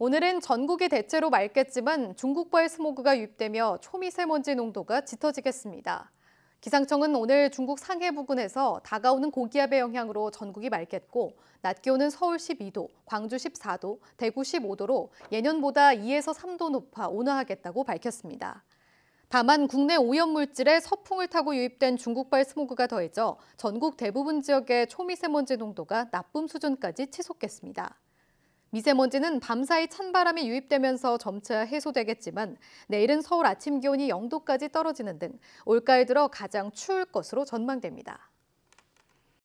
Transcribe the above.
오늘은 전국이 대체로 맑겠지만 중국발 스모그가 유입되며 초미세먼지 농도가 짙어지겠습니다. 기상청은 오늘 중국 상해 부근에서 다가오는 고기압의 영향으로 전국이 맑겠고 낮 기온은 서울 12도, 광주 14도, 대구 15도로 예년보다 2에서 3도 높아 온화하겠다고 밝혔습니다. 다만 국내 오염물질에 서풍을 타고 유입된 중국발 스모그가 더해져 전국 대부분 지역의 초미세먼지 농도가 나쁨 수준까지 치솟겠습니다. 미세먼지는 밤사이 찬바람이 유입되면서 점차 해소되겠지만 내일은 서울 아침 기온이 0도까지 떨어지는 등 올가을 들어 가장 추울 것으로 전망됩니다.